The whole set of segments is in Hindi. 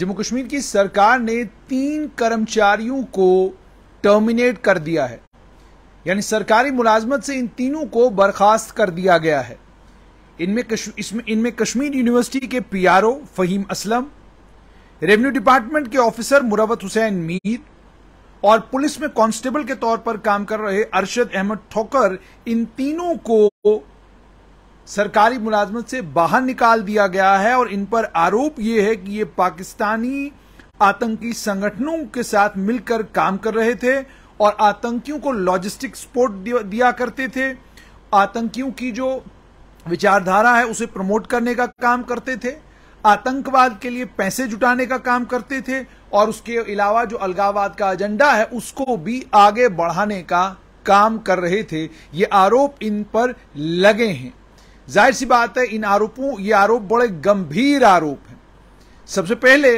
जम्मू कश्मीर की सरकार ने तीन कर्मचारियों को टर्मिनेट कर दिया है यानी सरकारी मुलाजमत से इन तीनों को बर्खास्त कर दिया गया है इनमें इसमें इनमें कश्मीर यूनिवर्सिटी के PRO Faheem Aslam revenue department के ऑफिसर मुरवत हुसैन मीर और पुलिस में कांस्टेबल के तौर पर काम कर रहे अरशद अहमद ठोकर इन तीनों को सरकारी मुलाजमत से बाहर निकाल दिया गया है और इन पर आरोप ये है कि ये पाकिस्तानी आतंकी संगठनों के साथ मिलकर काम कर रहे थे और आतंकियों को लॉजिस्टिक सपोर्ट दिया करते थे आतंकियों की जो विचारधारा है उसे प्रमोट करने का काम करते थे आतंकवाद के लिए पैसे जुटाने का काम करते थे और उसके अलावा जो अलगावाद का एजेंडा है उसको भी आगे बढ़ाने का काम कर रहे थे ये आरोप इन पर लगे हैं जाहिर सी बात है इन आरोपों ये आरोप बड़े गंभीर आरोप हैं सबसे पहले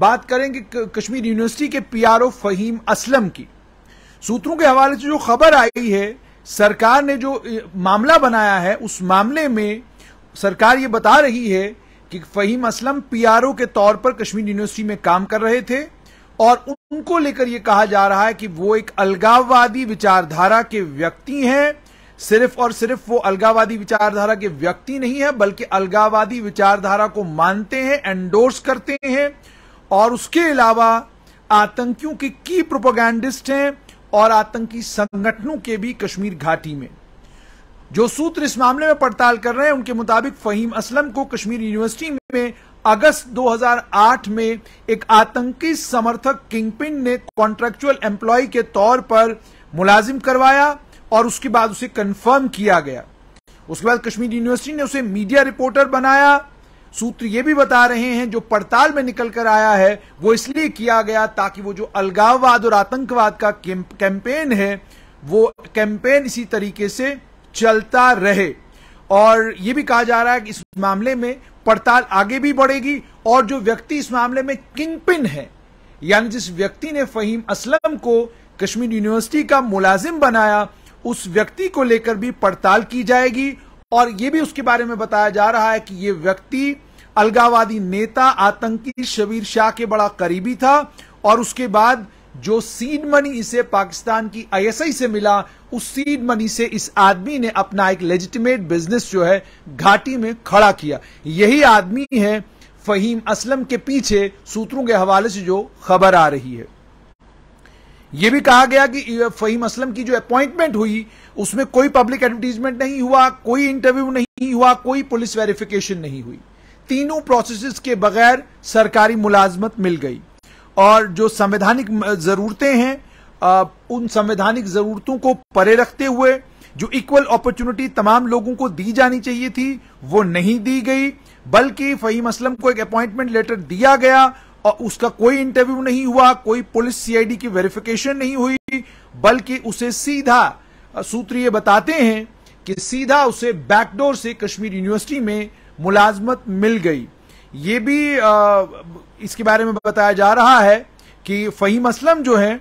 बात करेंगे कश्मीर यूनिवर्सिटी के पीआरओ फहीम असलम की सूत्रों के हवाले से जो खबर आई है सरकार ने जो मामला बनाया है उस मामले में सरकार ये बता रही है कि फहीम असलम पीआरओ के तौर पर कश्मीर यूनिवर्सिटी में काम कर रहे थे और उनको लेकर यह कहा जा रहा है कि वो एक अलगाववादी विचारधारा के व्यक्ति हैं सिर्फ और सिर्फ वो अलगावादी विचारधारा के व्यक्ति नहीं है बल्कि अलगावादी विचारधारा को मानते हैं एंडोर्स करते हैं और उसके अलावा आतंकियों के की प्रोपोगैंडिस्ट हैं और आतंकी संगठनों के भी कश्मीर घाटी में जो सूत्र इस मामले में पड़ताल कर रहे हैं उनके मुताबिक फहीम असलम को कश्मीर यूनिवर्सिटी में अगस्त 2008 में एक आतंकी समर्थक किंगपिन ने कॉन्ट्रेक्चुअल एम्प्लॉय के तौर पर मुलाजिम करवाया और उसके बाद उसे कंफर्म किया गया उसके बाद कश्मीर यूनिवर्सिटी ने उसे मीडिया रिपोर्टर बनाया सूत्र ये भी बता रहे हैं जो पड़ताल में निकल कर आया है वो इसलिए किया गया ताकि वो जो अलगाववाद और आतंकवाद का कैंपेन है वो कैंपेन इसी तरीके से चलता रहे और ये भी कहा जा रहा है कि इस मामले में पड़ताल आगे भी बढ़ेगी और जो व्यक्ति इस मामले में किंग पिन है यानी जिस व्यक्ति ने फहीम असलम को कश्मीर यूनिवर्सिटी का मुलाजिम बनाया उस व्यक्ति को लेकर भी पड़ताल की जाएगी और यह भी उसके बारे में बताया जा रहा है कि यह व्यक्ति अलगावादी नेता आतंकी शबीर शाह के बड़ा करीबी था और उसके बाद जो सीड मनी इसे पाकिस्तान की आईएसआई से मिला उस सीड मनी से इस आदमी ने अपना एक लेजिटिमेट बिजनेस जो है घाटी में खड़ा किया यही आदमी है फहीम असलम के पीछे सूत्रों के हवाले से जो खबर आ रही है यह भी कहा गया कि फहीम असलम की जो अपॉइंटमेंट हुई उसमें कोई पब्लिक एडवर्टीजमेंट नहीं हुआ कोई इंटरव्यू नहीं हुआ कोई पुलिस वेरिफिकेशन नहीं हुई तीनों प्रोसेस के बगैर सरकारी मुलाजमत मिल गई और जो संवैधानिक जरूरतें हैं उन संवैधानिक जरूरतों को परे रखते हुए जो इक्वल अपॉर्चुनिटी तमाम लोगों को दी जानी चाहिए थी वो नहीं दी गई बल्कि फहीम असलम को एक अपॉइंटमेंट लेटर दिया गया और उसका कोई इंटरव्यू नहीं हुआ कोई पुलिस सीआईडी की वेरिफिकेशन नहीं हुई बल्कि उसे सीधा सूत्र ये बताते हैं कि सीधा उसे बैकडोर से कश्मीर यूनिवर्सिटी में मुलाजमत मिल गई ये भी आ, इसके बारे में बताया जा रहा है कि फहीम असलम जो है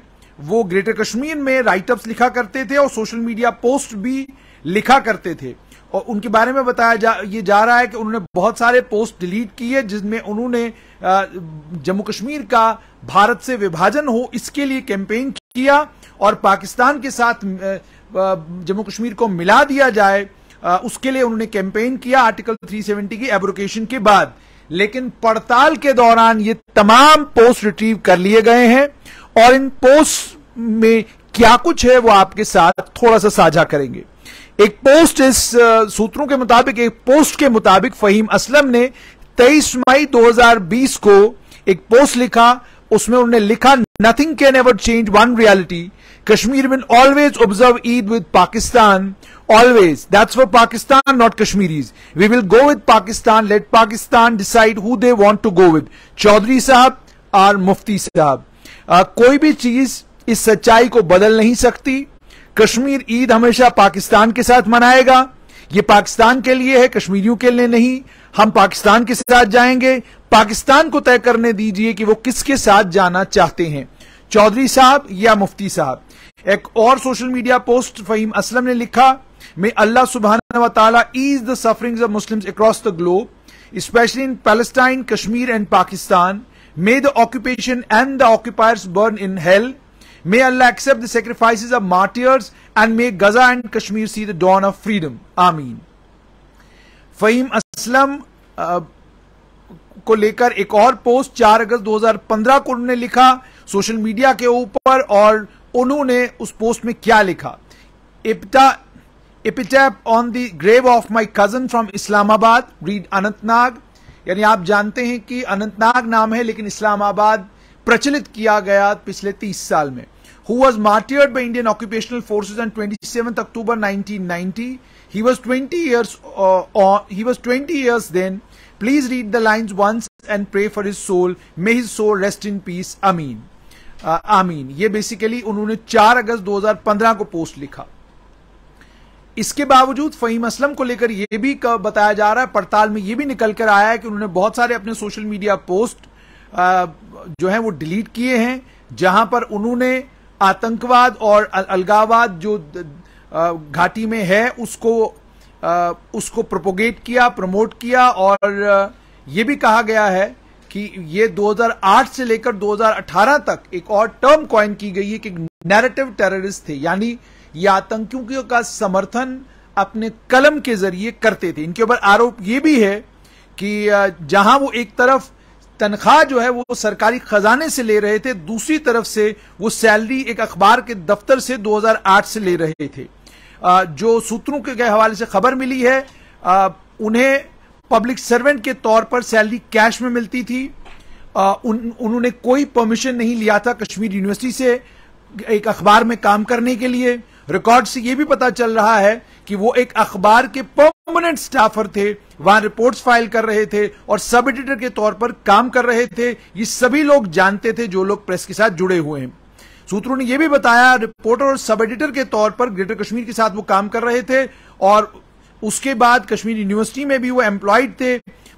वो ग्रेटर कश्मीर में राइटअप्स लिखा करते थे और सोशल मीडिया पोस्ट भी लिखा करते थे और उनके बारे में बताया जा ये जा रहा है कि उन्होंने बहुत सारे पोस्ट डिलीट किए जिसमें उन्होंने जम्मू कश्मीर का भारत से विभाजन हो इसके लिए कैंपेन किया और पाकिस्तान के साथ जम्मू कश्मीर को मिला दिया जाए उसके लिए उन्होंने कैंपेन किया आर्टिकल 370 की एब्रोकेशन के बाद लेकिन पड़ताल के दौरान ये तमाम पोस्ट रिट्रीव कर लिए गए हैं और इन पोस्ट में क्या कुछ है वो आपके साथ थोड़ा सा साझा करेंगे एक पोस्ट इस uh, सूत्रों के मुताबिक एक पोस्ट के मुताबिक फहीम असलम ने 23 मई 2020 को एक पोस्ट लिखा उसमें उन्होंने लिखा nothing can ever change one reality Kashmir will always observe Eid with Pakistan always that's for Pakistan not Kashmiris we will go with Pakistan let Pakistan decide who they want to go with Chaudhary साहब और मुफ्ती साहब uh, कोई भी चीज इस सच्चाई को बदल नहीं सकती कश्मीर ईद हमेशा पाकिस्तान के साथ मनाएगा ये पाकिस्तान के लिए है कश्मीरियों के लिए नहीं हम पाकिस्तान के साथ जाएंगे पाकिस्तान को तय करने दीजिए कि वो किसके साथ जाना चाहते हैं चौधरी साहब या मुफ्ती साहब एक और social media post Faheem Aslam ने लिखा मैं अल्लाह सुबहाना ease the suffering of Muslim across the globe specially in Palestine Kashmir and Pakistan may the occupation and the occupiers burn in hell May Allah accept the sacrifices of martyrs and may Gaza and Kashmir see the dawn of freedom. आमीन फ़हीम असलम को लेकर एक और पोस्ट 4 अगस्त 2015 को उन्होंने लिखा सोशल मीडिया के ऊपर और उन्होंने उस पोस्ट में क्या लिखा इप्टा epitaph on the grave of my cousin from Islamabad read Anantnag यानी आप जानते हैं कि अनंतनाग नाम है लेकिन इस्लामाबाद प्रचलित किया गया पिछले तीस साल में who was martyred by Indian occupational forces on 27th October 1990. He was 20 years uh, or he was 20 years then. Please read the lines once and pray for his soul. May his soul rest in peace. Amin. Uh, आमीन ये बेसिकली उन्होंने 4 अगस्त 2015 को पोस्ट लिखा इसके बावजूद फहीम असलम को लेकर यह भी बताया जा रहा है पड़ताल में यह भी निकल कर आया है कि उन्होंने बहुत सारे अपने सोशल मीडिया पोस्ट जो है वो डिलीट किए हैं जहां पर उन्होंने आतंकवाद और अलगावाद जो घाटी में है उसको उसको प्रोपोगेट किया प्रमोट किया और ये भी कहा गया है कि ये 2008 से लेकर 2018 तक एक और टर्म कॉइन की गई है कि नैरेटिव टेररिस्ट थे यानी ये आतंकियों का समर्थन अपने कलम के जरिए करते थे इनके ऊपर आरोप ये भी है कि जहां वो एक तरफ तनख्वाह जो है वो सरकारी खजाने से ले रहे थे दूसरी तरफ से वो सैलरी एक अखबार के दफ्तर से 2008 से ले रहे थे जो सूत्रों के हवाले से खबर मिली है उन्हें पब्लिक सर्वेंट के तौर पर सैलरी कैश में मिलती थी उन, उन्होंने कोई परमिशन नहीं लिया था कश्मीर यूनिवर्सिटी से एक अखबार में काम करने के लिए रिकॉर्ड से यह भी पता चल रहा है कि वो एक अखबार के परमानेंट स्टाफर थे वहां रिपोर्ट्स फाइल कर रहे थे और सब एडिटर के तौर पर काम कर रहे थे ये सभी लोग जानते थे जो लोग प्रेस के साथ जुड़े हुए हैं सूत्रों ने यह भी बताया रिपोर्टर और सब एडिटर के तौर पर ग्रेटर कश्मीर के साथ वो काम कर रहे थे और उसके बाद कश्मीर यूनिवर्सिटी में भी वो एम्प्लॉयड थे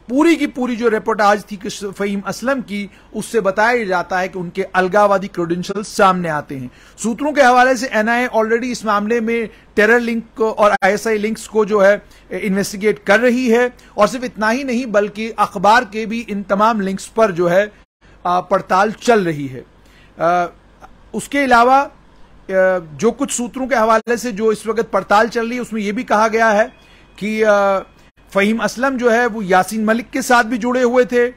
पूरी की पूरी जो रिपोर्टाज थी फहीम असलम की उससे बताया जाता है कि उनके अलगावादी क्रोडेंशियल सामने आते हैं सूत्रों के हवाले से एनआईए ऑलरेडी इस मामले में टेरर लिंक और आईएसआई लिंक्स को जो है इन्वेस्टिगेट कर रही है और सिर्फ इतना ही नहीं बल्कि अखबार के भी इन तमाम लिंक्स पर जो है पड़ताल चल रही है उसके अलावा जो कुछ सूत्रों के हवाले से जो इस वक्त पड़ताल चल रही है उसमें यह भी कहा गया है कि फ़हीम असलम जो है वो यासीन मलिक के साथ भी जुड़े हुए थे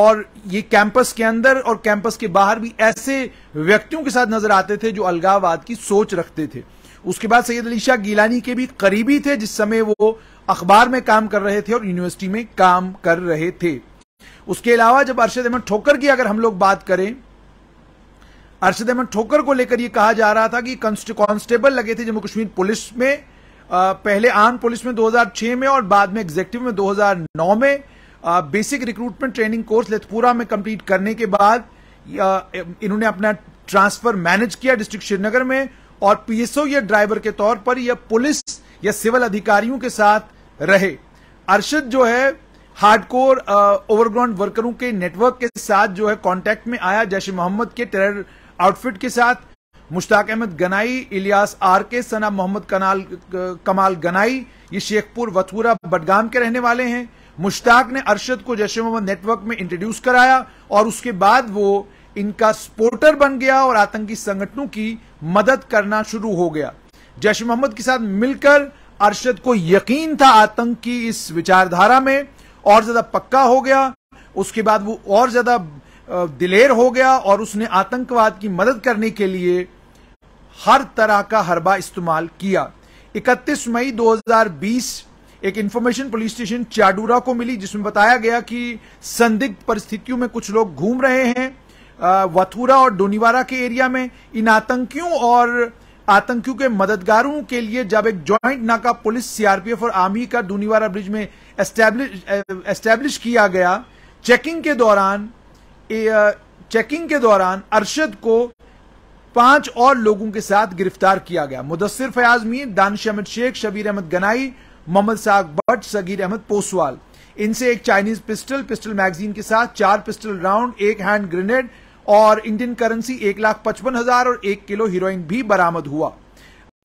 और ये कैंपस के अंदर और कैंपस के बाहर भी ऐसे व्यक्तियों के साथ नजर आते थे जो अलगाववाद की सोच रखते थे उसके बाद सैयद अली शाह गीलानी के भी करीबी थे जिस समय वो अखबार में काम कर रहे थे और यूनिवर्सिटी में काम कर रहे थे उसके अलावा जब अरशद अहमद ठोकर की अगर हम लोग बात करें अरशद अहमद ठोकर को लेकर यह कहा जा रहा था कि कॉन्स्टेबल लगे थे जम्मू कश्मीर पुलिस में पहले आर्म पुलिस में 2006 में और बाद में एग्जेक्टिव में 2009 में basic recruitment training course Lethpora में कंप्लीट करने के बाद इन्होंने अपना ट्रांसफर मैनेज किया डिस्ट्रिक्ट श्रीनगर में और पीएसओ या ड्राइवर के तौर पर यह पुलिस या सिविल अधिकारियों के साथ रहे अरशद जो है हार्डकोर ओवरग्राउंड वर्करों के नेटवर्क के साथ जो है कांटेक्ट में आया जैश मोहम्मद के टेरर आउटफिट के साथ मुश्ताक अहमद गनाई इलियास आर के सना मोहम्मद कनाल कमाल गनाई ये शेखपुर वथुरा बडगाम के रहने वाले हैं मुश्ताक ने अरशद को जैश मोहम्मद नेटवर्क में इंट्रोड्यूस कराया और उसके बाद वो इनका सपोर्टर बन गया और आतंकी संगठनों की मदद करना शुरू हो गया जैश मोहम्मद के साथ मिलकर अरशद को यकीन था आतंक की इस विचारधारा में और ज्यादा पक्का हो गया उसके बाद वो और ज्यादा दिलेर हो गया और उसने आतंकवाद की मदद करने के लिए हर तरह का हरबा इस्तेमाल किया 31 मई 2020 एक इंफॉर्मेशन पुलिस स्टेशन चाडूरा को मिली जिसमें बताया गया कि संदिग्ध परिस्थितियों में कुछ लोग घूम रहे हैं वथुरा और डोनीवारा के एरिया में इन आतंकियों और आतंकियों के मददगारों के लिए जब एक ज्वाइंट नाका पुलिस सीआरपीएफ और आर्मी का डोनीवारा ब्रिज में एस्टेब्लिश किया गया चेकिंग के दौरान ए, चेकिंग के दौरान अरशद को पांच और लोगों के साथ गिरफ्तार किया गया मुदस्सिर फयाज मीर दानिश अहमद शेख शबीर अहमद गनाई मोहम्मद साग भट्ट सगीर अहमद पोसवाल इनसे एक चाइनीज पिस्टल पिस्टल मैगजीन के साथ चार पिस्टल राउंड एक हैंड ग्रेनेड और इंडियन करेंसी एक लाख पचपन हजार और एक किलो हीरोइन भी बरामद हुआ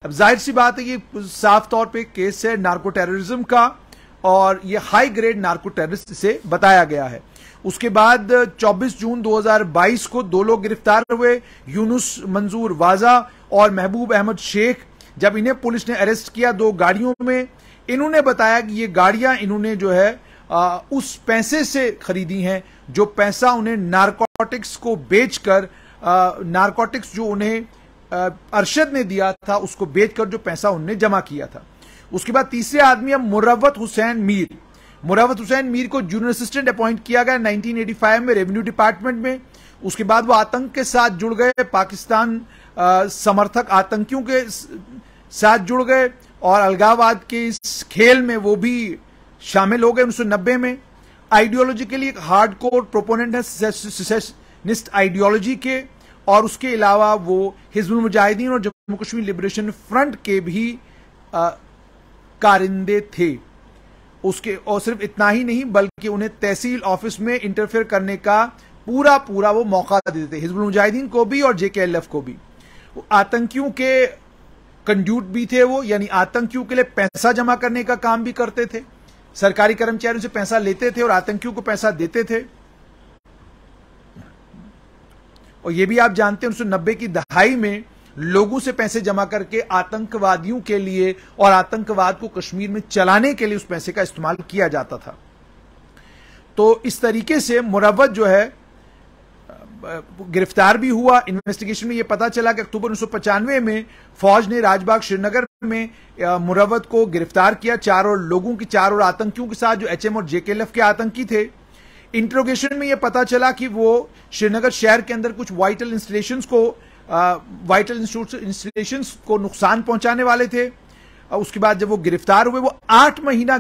अब जाहिर सी बात है ये साफ तौर पे केस है नार्को टेररिज्म का और ये हाई ग्रेड नार्को टेररिस्ट से बताया गया है उसके बाद 24 जून 2022 को दो लोग गिरफ्तार हुए यूनुस मंजूर वाजा और महबूब अहमद शेख जब इन्हें पुलिस ने अरेस्ट किया दो गाड़ियों में इन्होंने बताया कि ये गाड़ियां इन्होंने जो है आ, उस पैसे से खरीदी हैं जो पैसा उन्हें नारकोटिक्स को बेचकर नारकोटिक्स जो उन्हें अरशद ने दिया था उसको बेचकर जो पैसा उन्होंने जमा किया था उसके बाद तीसरे आदमी है मुरवत हुसैन मीर मुरावत हुसैन मीर को जूनियर असिस्टेंट अपॉइंट किया गया 1985 में रेवेन्यू डिपार्टमेंट में उसके बाद वो आतंक के साथ जुड़ गए पाकिस्तान आ, समर्थक आतंकियों के साथ जुड़ गए और अलगाववाद के इस खेल में वो भी शामिल हो गए उन्नीस में आइडियोलॉजी के लिए एक हार्ड कोर प्रोपोनेंट है आइडियोलॉजी के और उसके अलावा वो हिजबुल मुजाहिदीन और जम्मू कश्मीर लिबरेशन फ्रंट के भी आ, कारिंदे थे उसके और सिर्फ इतना ही नहीं बल्कि उन्हें तहसील ऑफिस में इंटरफेयर करने का पूरा पूरा वो मौका देते थे हिजबुल मुजाहिदीन को भी और जेके एल एफ को भी आतंकियों के कंड्यूट भी थे वो यानी आतंकियों के लिए पैसा जमा करने का काम भी करते थे सरकारी कर्मचारियों से पैसा लेते थे और आतंकियों को पैसा देते थे और ये भी आप जानते हैं उन्नीस की दहाई में लोगों से पैसे जमा करके आतंकवादियों के लिए और आतंकवाद को कश्मीर में चलाने के लिए उस पैसे का इस्तेमाल किया जाता था तो इस तरीके से मुरवत जो है गिरफ्तार भी हुआ इन्वेस्टिगेशन में यह पता चला कि अक्टूबर उन्नीस में फौज ने राजबाग श्रीनगर में मुरवत को गिरफ्तार किया चार और लोगों की चार और आतंकियों के साथ जो एचएम और जेकेएलएफ के आतंकी थे इंट्रोगेशन में यह पता चला कि वो श्रीनगर शहर के अंदर कुछ वाइटल इंस्टीट्यूशन को वाइटल इंस्टीट्यूशन को नुकसान पहुंचाने वाले थे उसके बाद जब वो गिरफ्तार हुए वो आठ महीना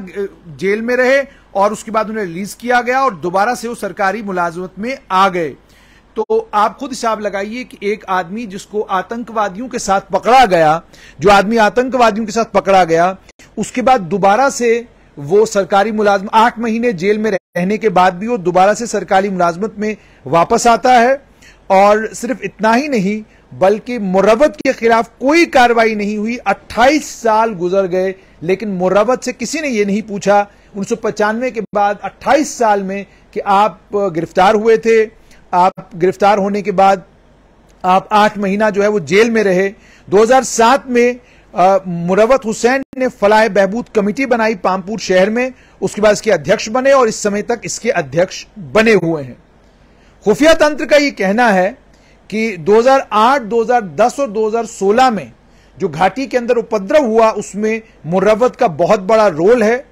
जेल में रहे और उसके बाद उन्हें रिलीज किया गया और दोबारा से वो सरकारी मुलाजमत में आ गए तो आप खुद हिसाब लगाइए कि एक आदमी जिसको आतंकवादियों के साथ पकड़ा गया जो आदमी आतंकवादियों के साथ पकड़ा गया उसके बाद दोबारा से वो सरकारी मुलाजमत आठ महीने जेल में रहने के बाद भी वो दोबारा से सरकारी मुलाजमत में वापस आता है और सिर्फ इतना ही नहीं बल्कि मुरवत के खिलाफ कोई कार्रवाई नहीं हुई 28 साल गुजर गए लेकिन मुरवत से किसी ने यह नहीं पूछा उन्नीस के बाद 28 साल में कि आप गिरफ्तार हुए थे आप गिरफ्तार होने के बाद आप आठ महीना जो है वो जेल में रहे 2007 में मुरवत हुसैन ने फलाह बहबूद कमेटी बनाई पामपुर शहर में उसके बाद इसके अध्यक्ष बने और इस समय तक इसके अध्यक्ष बने हुए हैं खुफिया तंत्र का ये कहना है कि 2008, 2010 और 2016 में जो घाटी के अंदर उपद्रव हुआ उसमें मुरवत का बहुत बड़ा रोल है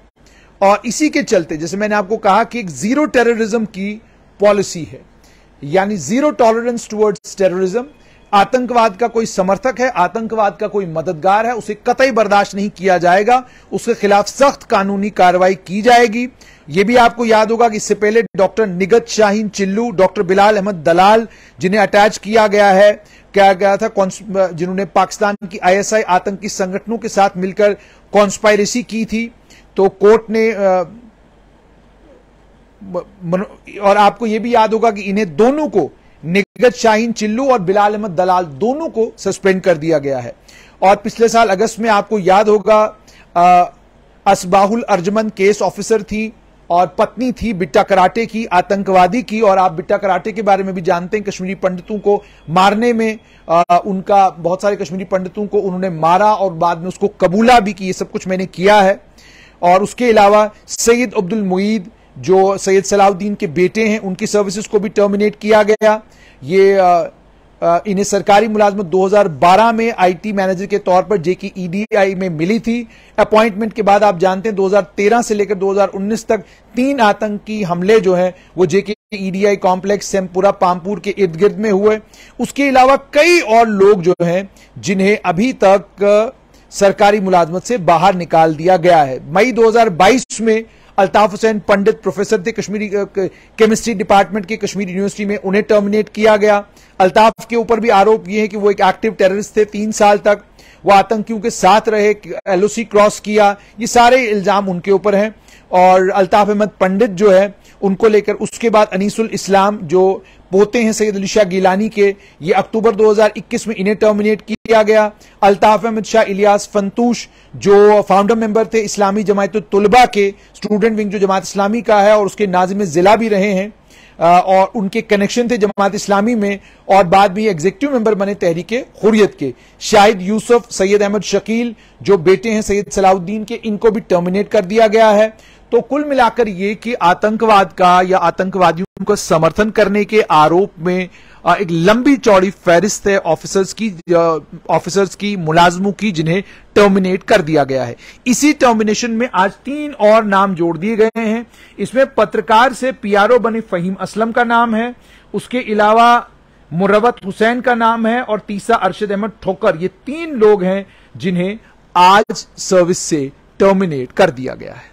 और इसी के चलते जैसे मैंने आपको कहा कि एक जीरो टेररिज्म की पॉलिसी है यानी जीरो टॉलरेंस टुवर्ड्स टेररिज्म आतंकवाद का कोई समर्थक है आतंकवाद का कोई मददगार है उसे कतई बर्दाश्त नहीं किया जाएगा उसके खिलाफ सख्त कानूनी कार्रवाई की जाएगी यह भी आपको याद होगा कि इससे पहले डॉक्टर निगत शाहीन चिल्लू डॉक्टर बिलाल अहमद दलाल जिन्हें अटैच किया गया है क्या गया था जिन्होंने पाकिस्तान की आईएसआई आतंकी संगठनों के साथ मिलकर कॉन्स्पायरेसी की थी तो कोर्ट ने आ, और आपको यह भी याद होगा कि इन्हें दोनों को निगत शाहीन चिल्लू और बिलाल अहमद दलाल दोनों को सस्पेंड कर दिया गया है और पिछले साल अगस्त में आपको याद होगा असबाहुल अर्जमन केस ऑफिसर थी और पत्नी थी बिट्टा कराटे की आतंकवादी की और आप बिट्टा कराटे के बारे में भी जानते हैं कश्मीरी पंडितों को मारने में आ, उनका बहुत सारे कश्मीरी पंडितों को उन्होंने मारा और बाद में उसको कबूला भी की ये सब कुछ मैंने किया है और उसके अलावा सईद अब्दुल मुईद जो सैयद सलाउद्दीन के बेटे हैं उनकी सर्विसेज को भी टर्मिनेट किया गया ये इन्हें सरकारी मुलाजमत 2012 में आईटी मैनेजर के तौर पर जे की ईडीआई में मिली थी अपॉइंटमेंट के बाद आप जानते हैं 2013 से लेकर 2019 तक तीन आतंकी हमले जो हैं वो JK EDI complex Sempora Pampore के इर्द गिर्द में हुए उसके अलावा कई और लोग जो हैं जिन्हें अभी तक सरकारी मुलाजमत से बाहर निकाल दिया गया है मई दो में अल्ताफ हुसैन पंडित प्रोफेसर थे कश्मीरी केमिस्ट्री डिपार्टमेंट के कश्मीर यूनिवर्सिटी में उन्हें टर्मिनेट किया गया अल्ताफ के ऊपर भी आरोप ये है कि वो एक एक्टिव टेररिस्ट थे तीन साल तक वो आतंकियों के साथ रहे एलओसी क्रॉस किया ये सारे इल्जाम उनके ऊपर हैं और अल्ताफ अहमद पंडित जो है उनको लेकर उसके बाद अनीसुल इस्लाम जो पोते हैं सैयद अली शाह गीलानी के ये अक्टूबर 2021 में इन्हें टर्मिनेट किया गया अल्ताफ अहमद शाह इलियास फंतूश जो फाउंडर मेंबर थे इस्लामी जमायत तलबा के स्टूडेंट विंग जो जमात इस्लामी का है और उसके नाजिम ज़िला भी रहे हैं और उनके कनेक्शन थे जमात इस्लामी में और बाद में एग्जीक्यूटिव मेंबर बने तहरीक हुरियत के शाहिद यूसुफ सैयद अहमद शकील जो बेटे हैं सैयद सलाउद्दीन के इनको भी टर्मिनेट कर दिया गया है तो कुल मिलाकर ये कि आतंकवाद का या आतंकवादियों का समर्थन करने के आरोप में एक लंबी चौड़ी फहरिस्त है ऑफिसर्स की ऑफिसर्स की मुलाजमों की जिन्हें टर्मिनेट कर दिया गया है इसी टर्मिनेशन में आज तीन और नाम जोड़ दिए गए हैं इसमें पत्रकार से पीआरओ बने फहीम असलम का नाम है उसके अलावा मुरवत हुसैन का नाम है और तीसरा अरशद अहमद ठोकर ये तीन लोग हैं जिन्हें आज सर्विस से टर्मिनेट कर दिया गया है